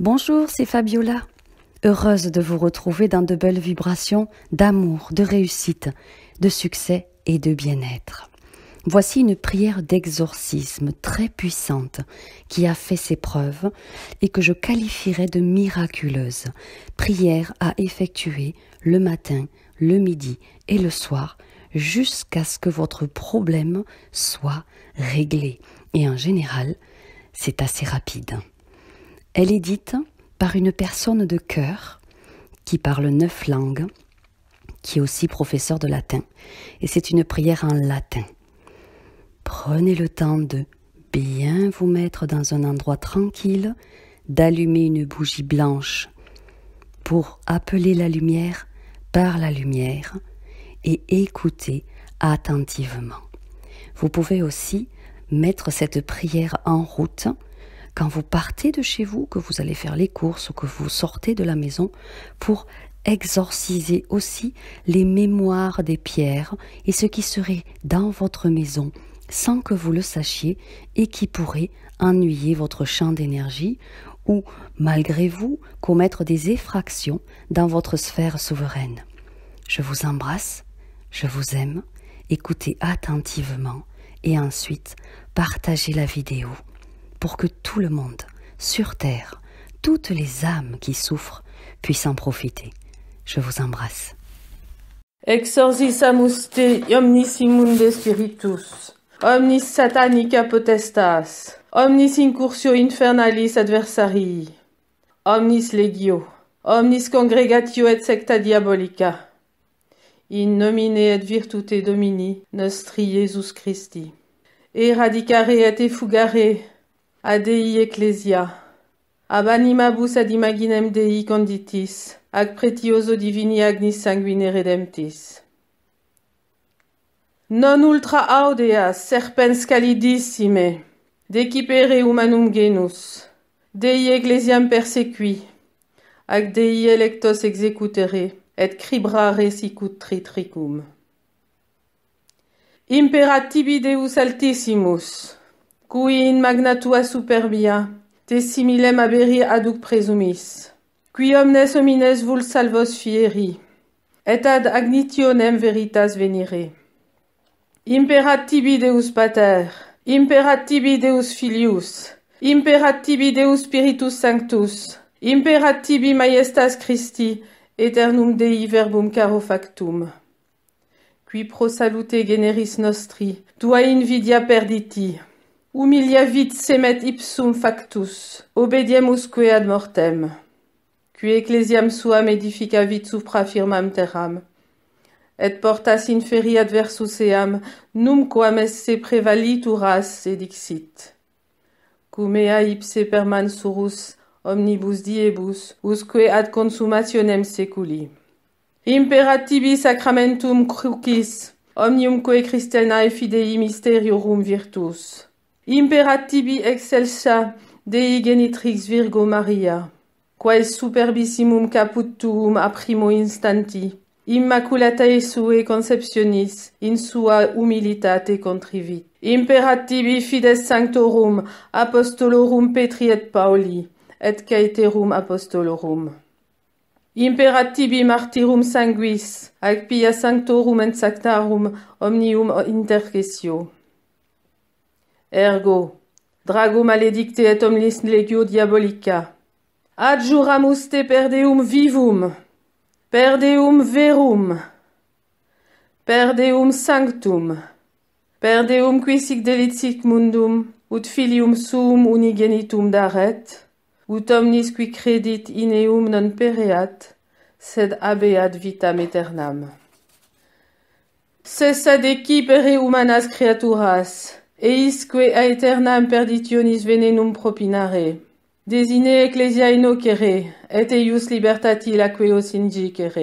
Bonjour, c'est Fabiola. Heureuse de vous retrouver dans de belles vibrations d'amour, de réussite, de succès et de bien-être. Voici une prière d'exorcisme très puissante qui a fait ses preuves et que je qualifierais de miraculeuse. Prière à effectuer le matin, le midi et le soir jusqu'à ce que votre problème soit réglé. Et en général, c'est assez rapide. Elle est dite par une personne de cœur qui parle neuf langues, qui est aussi professeur de latin, et c'est une prière en latin. Prenez le temps de bien vous mettre dans un endroit tranquille, d'allumer une bougie blanche pour appeler la lumière par la lumière et écouter attentivement. Vous pouvez aussi mettre cette prière en route quand vous partez de chez vous, que vous allez faire les courses ou que vous sortez de la maison pour exorciser aussi les mémoires des pierres et ce qui serait dans votre maison sans que vous le sachiez et qui pourrait ennuyer votre champ d'énergie ou, malgré vous, commettre des effractions dans votre sphère souveraine. Je vous embrasse, je vous aime, écoutez attentivement et ensuite partagez la vidéo pour que tout le monde, sur Terre, toutes les âmes qui souffrent, puissent en profiter. Je vous embrasse. Exorcis te omnis spiritus, omnis satanica potestas, omnis incursio infernalis adversarii, omnis legio, omnis congregatio et secta diabolica, in nomine et virtute domini nostri Jesus Christi, eradicare et fugare. Dei Ecclesia. Ab animabus ad imaginem Dei conditis, ac pretioso divini agnis sanguine redemptis. Non ultra audeas serpens calidissime, decipere humanum genus, Dei ecclesiam persequi, ac Dei electos executere, et cribra sicut tritricum. Imperatibi Deus altissimus, cui in magna tua superbia, te similem aberi aduc presumis, qui omnes homines vul salvos fieri, et ad agnitionem veritas venire. Imperat tibi Deus Pater, imperat tibi Deus Filius, imperat tibi Deus Spiritus Sanctus, imperat tibi Majestas Christi, eternum Dei verbum caro factum. Qui pro salute generis nostri, tua invidia perditi, Humilia vit semet ipsum factus, obediemusque ad mortem. cui ecclesiam suam edifica vit supra firmam terram. Et portas inferi adversus eam, num quam esse prevalituras edixit. Cum ea ipse perman surus, omnibus diebus, usque ad consumationem seculi. Imperativi sacramentum crucis, omniumque Christianae fidei mysteriorum virtus. Imperatibi excelsa Dei genitrix Virgo Maria Quae superbissimum caput tuum a primo instanti Immaculata et sue conceptionis in sua humilitate contrivit Imperatibi fides sanctorum apostolorum Petri et Pauli et caeterum apostolorum Imperatibi martyrum sanguis ac pia sanctorum et sanctarum omnium intercessio Ergo, drago maledicte et omnis legio diabolica. Adjuram uste perdeum vivum, perdeum verum, perdeum sanctum, perdeum qui sic delitsic mundum, ut filium sum unigenitum daret, ut omnis qui credit in eum non pereat, sed abeat vitam aeternam. Cessa de qui pere humanas creaturas, eisque aeternam perditionis venenum propinare. Desine ecclesia inocere, et eius libertati laqueos Va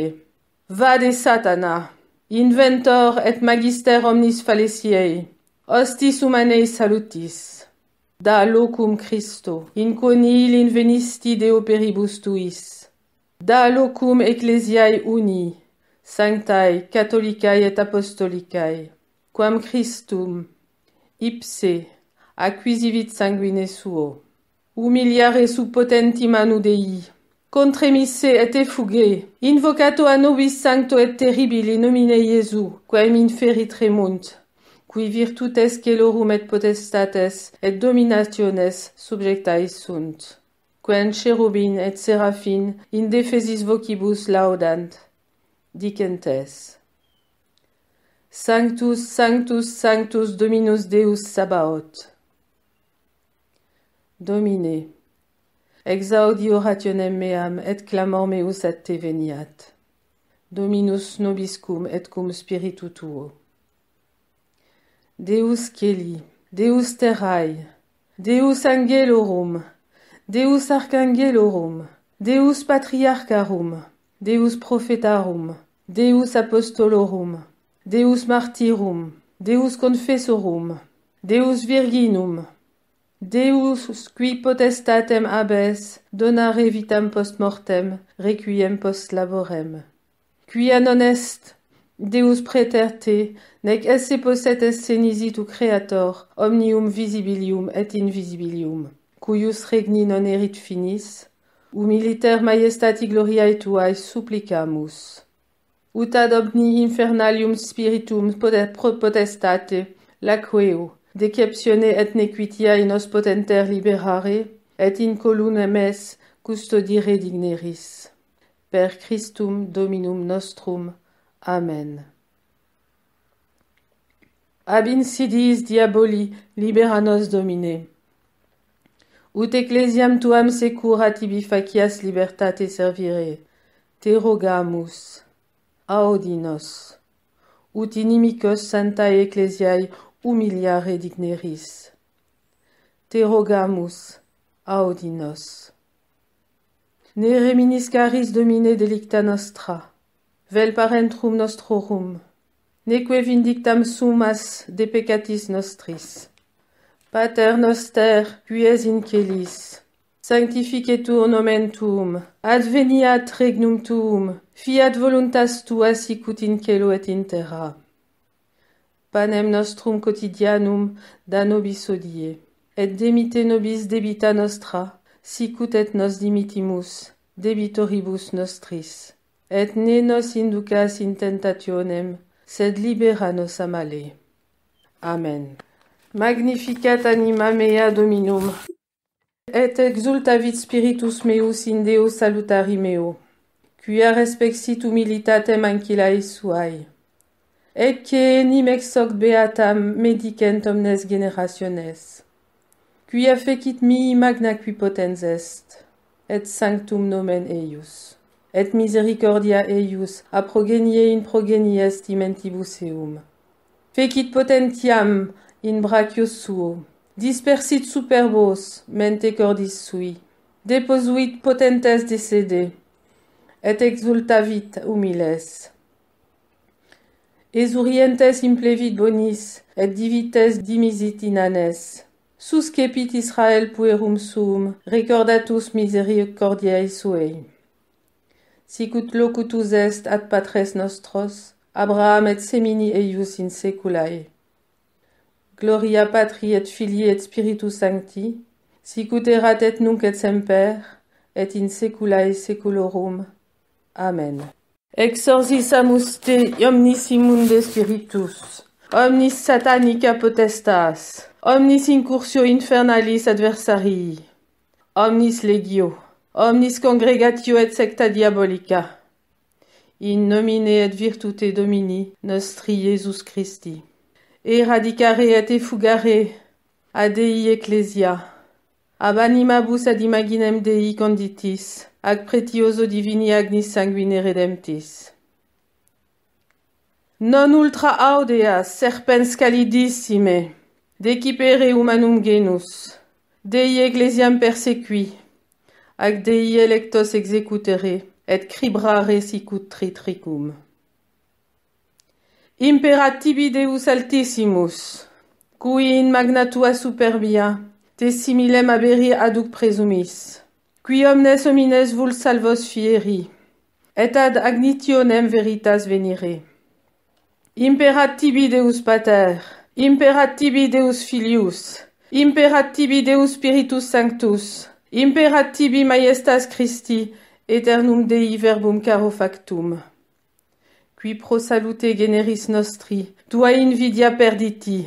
Vade satana, inventor et magister omnis falesiei, hostis humanei salutis. Da locum Christo, in il invenisti deo peribus tuis. Da locum ecclesiae uni, sanctae, catholicae et apostolicae. Quam Christum, ipse acquisivit sanguine suo humiliare su potenti manu dei contremisse et effuge invocato a nobis sancto et terribile nomine iesu min inferit remunt qui virtutes celorum et potestates et dominationes subjectae sunt quem cherubin et seraphin in defesis vocibus laudant dicentes Sanctus, Sanctus, Sanctus Dominus Deus Sabaoth. Domine, exaudi orationem meam et clamor meus ad te veniat. Dominus nobiscum et cum spiritu tuo. Deus Celi, Deus Terrae, Deus Angelorum, Deus Archangelorum, Deus Patriarcharum, Deus Prophetarum, Deus Apostolorum, Deus martyrum, Deus confessorum, Deus virginum, Deus qui potestatem abes, donare vitam post mortem, requiem post laborem. Quia non est, Deus preter te, nec esse posset esse nisi tu creator, omnium visibilium et invisibilium, cuius regni non erit finis, humiliter majestati gloriae tuae supplicamus ut ad omni infernalium spiritum potestate laqueo decepcione et nequitia in os potenter liberare et in columna mes custodire digneris per christum dominum nostrum amen ab sidis diaboli libera nos domine ut ecclesiam tuam secura tibi facias libertate servire te rogamus audinos, ut inimicos santae ecclesiae humiliare digneris. Terogamus, rogamus, audinos. Ne reminiscaris domine delicta nostra, vel parentrum nostrorum, neque vindictam sumas de nostris. Pater noster, puies in Sanctifique nomen tuum, adveniat regnum tuum, fiat voluntas tua sicut in celo et in terra. Panem nostrum quotidianum da nobis odie, et demite nobis debita nostra, sicut et nos dimitimus, debitoribus nostris. Et ne nos inducas in tentationem, sed libera nos amale. Amen. Magnificat anima mea Dominum. et exultavit spiritus meus in Deo salutari meo, quia respexit humilitatem ancillae suae. Et que enim ex hoc beatam medicent omnes generationes, quia fecit mi magna qui potens est, et sanctum nomen eius, et misericordia eius a progenie in progenies imentibus eum. Fecit potentiam in brachios suo, Dispersit superbos, mente cordis sui. Deposuit potentes decede, et exultavit humiles. Esurientes implevit bonis, et divites dimisit inanes. Suscepit Israel puerum sum, recordatus misericordiae suei. Sicut locutus est ad patres nostros, Abraham et semini eius in seculae. Gloria patri et filii et spiritus sancti, sicuterat erat et nunc et semper, et in et seculorum. Amen. Exorcisamus te omnis spiritus, omnis satanica potestas, omnis incursio infernalis adversarii, omnis legio, omnis congregatio et secta diabolica, in nomine et virtute Domini nostri Iesus Christi. eradicare et effugare ad Dei Ecclesia. Ab animabus ad imaginem Dei conditis, ac pretioso divini agnis sanguine redemptis. Non ultra audeas serpens calidissime, decipere humanum genus, Dei Ecclesiam persequi, ac Dei electos executere, et cribrare sicut tritricum. Imperativi Deus Altissimus, cui in magna tua superbia, te similem aberi aduc presumis, qui omnes homines vult salvos fieri, et ad agnitionem veritas venire. Imperativi Deus Pater, Imperativi Deus Filius, Imperativi Deus Spiritus Sanctus, Imperativi Maestas Christi, Eternum Dei Verbum Caro Factum. qui pro salute generis nostri, tua invidia perditi.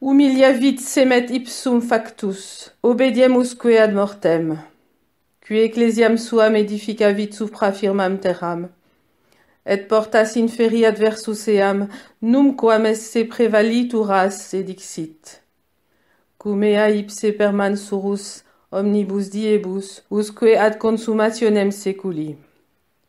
Humilia semet ipsum factus, obediemusque ad mortem. Qui ecclesiam suam edificavit supra firmam terram. Et portas inferi adversus eam, numquam esse uras edixit. Cum ea ipse surus omnibus diebus, usque ad consumationem seculi.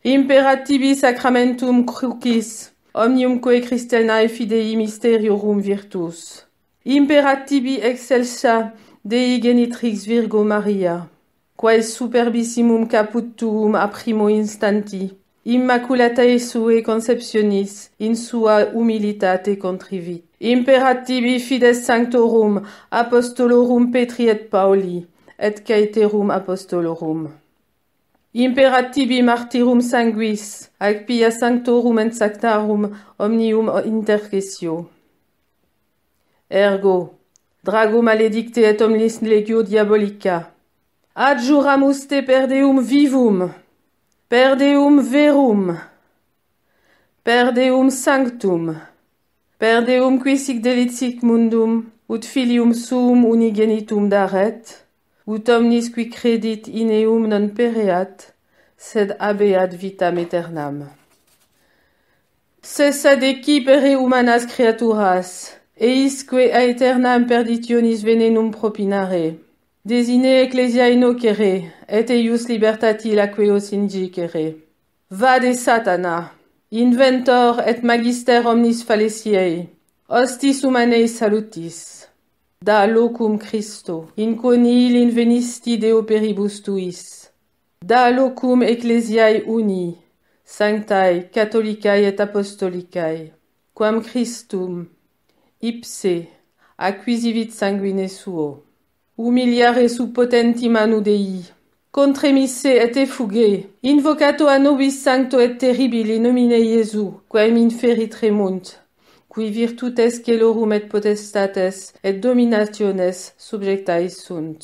Imperativi sacramentum crucis, omnium quae fidei mysteriorum virtus. Imperativi excelsa Dei genitrix Virgo Maria, quae superbissimum caput tuum a primo instanti, immaculatae sue conceptionis in sua humilitate contrivit. Imperativi fides sanctorum apostolorum Petri et Pauli, et caeterum apostolorum. Imperativi martirum sanguis, ac pia sanctorum et sanctarum omnium intercessio. Ergo, drago maledicte et omnis legio diabolica. Ad juram perdeum vivum, perdeum verum, perdeum sanctum, perdeum quisic delicic mundum, ut filium sum unigenitum daret, ut omnis qui credit in eum non pereat, sed abeat vitam aeternam. Cessa sed qui pere humanas creaturas, eisque aeternam perditionis venenum propinare. Desine ecclesia inocere, et eius libertati laqueos Va Vade satana, inventor et magister omnis falesiei, hostis humanei salutis da locum Christo, in conil in venisti de operibus tuis. Da locum ecclesiae uni, sanctae, catholicae et apostolicae, quam Christum, ipse, acquisivit sanguine suo. Humiliare su potenti manu Dei, contremisse et effuge, invocato a nobis sancto et terribili nomine Iesu, quam inferit remunt qui virtutes celorum et potestates et dominationes subjectae sunt.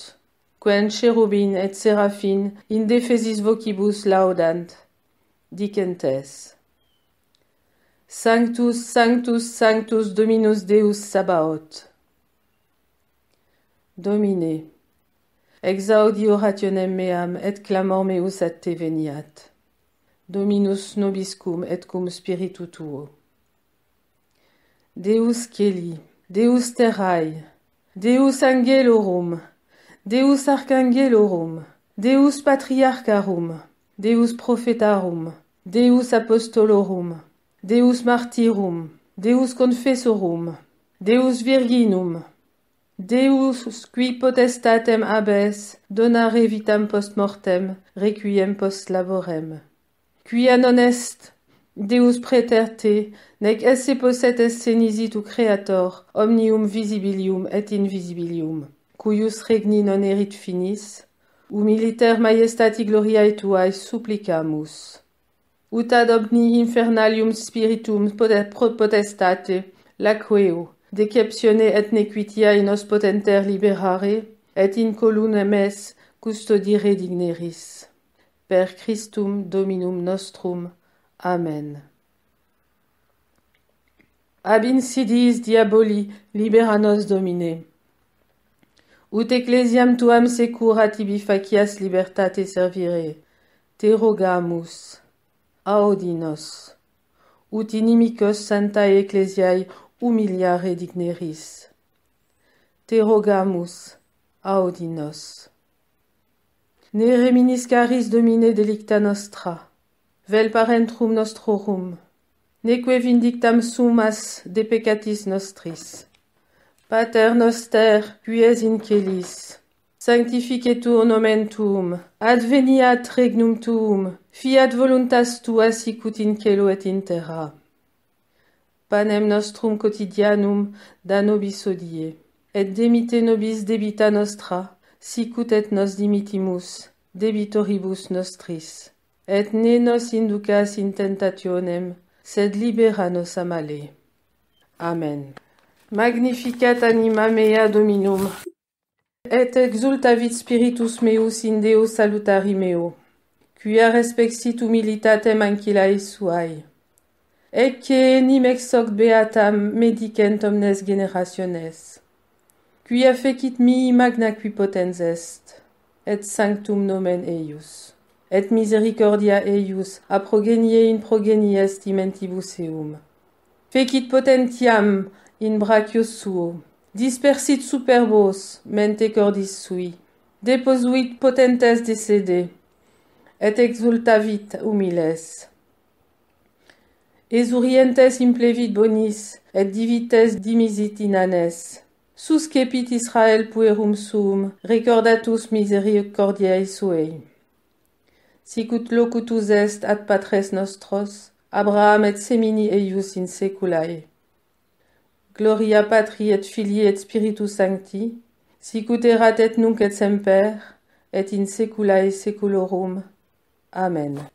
Quen cherubin et serafin in defesis vocibus laudant, dicentes. Sanctus, sanctus, sanctus Dominus Deus Sabaoth. Domine, exaudi orationem meam et clamor meus ad te veniat. Dominus nobiscum et cum spiritu tuo. Deus Kelly, Deus Terrae, Deus Angelorum, Deus Archangelorum, Deus Patriarcharum, Deus Prophetarum, Deus Apostolorum, Deus Martyrum, Deus Confessorum, Deus Virginum, Deus qui potestatem abes, donare vitam post mortem, requiem post laborem. Qui anonest, Deus praeter te, nec esse posset est senisit creator, omnium visibilium et invisibilium, cuius regni non erit finis, humiliter majestati gloriae tuae supplicamus. Ut ad omni infernalium spiritum potest potestate, laqueo, decepcione et nequitia in os potenter liberare, et in colune mes custodire digneris. Per Christum Dominum nostrum, Amen. Abin sidis diaboli liberanos domine. Ut ecclesiam tuam secura tibi facias libertate servire. Te rogamus. Ut inimicos santae ecclesiae humiliare digneris. terogamus aodinos Audinos. Ne reminiscaris domine delicta nostra. vel parentrum nostrorum, neque vindictam sumas de peccatis nostris. Pater noster, qui es in celis, sanctificetur nomen tuum, adveniat regnum tuum, fiat voluntas tua sicut in celo et in terra. Panem nostrum quotidianum da nobis odie, et demite nobis debita nostra, sicut et nos dimitimus, debitoribus nostris et ne nos inducas in tentationem, sed libera nos a male. Amen. Magnificat anima mea Dominum, et exultavit spiritus meus in Deo salutari meo, quia respexit humilitatem ancillae suae. Ecce enim ex hoc beatam medicent omnes generationes, quia fecit mihi magna qui potens est, et sanctum nomen eius. et misericordia eius, a progenie in progenies est Fecit potentiam in brachios suo, dispersit superbos, mente cordis sui, deposuit potentes decede, et exultavit humiles. Esurientes implevit bonis, et divites dimisit inanes. Suscepit Israel puerum sum, recordatus misericordiae suei sicut locutus est ad patres nostros, Abraham et semini eius in seculae. Gloria patri et filii et spiritus sancti, sicut erat et nunc et semper, et in seculae seculorum. Amen.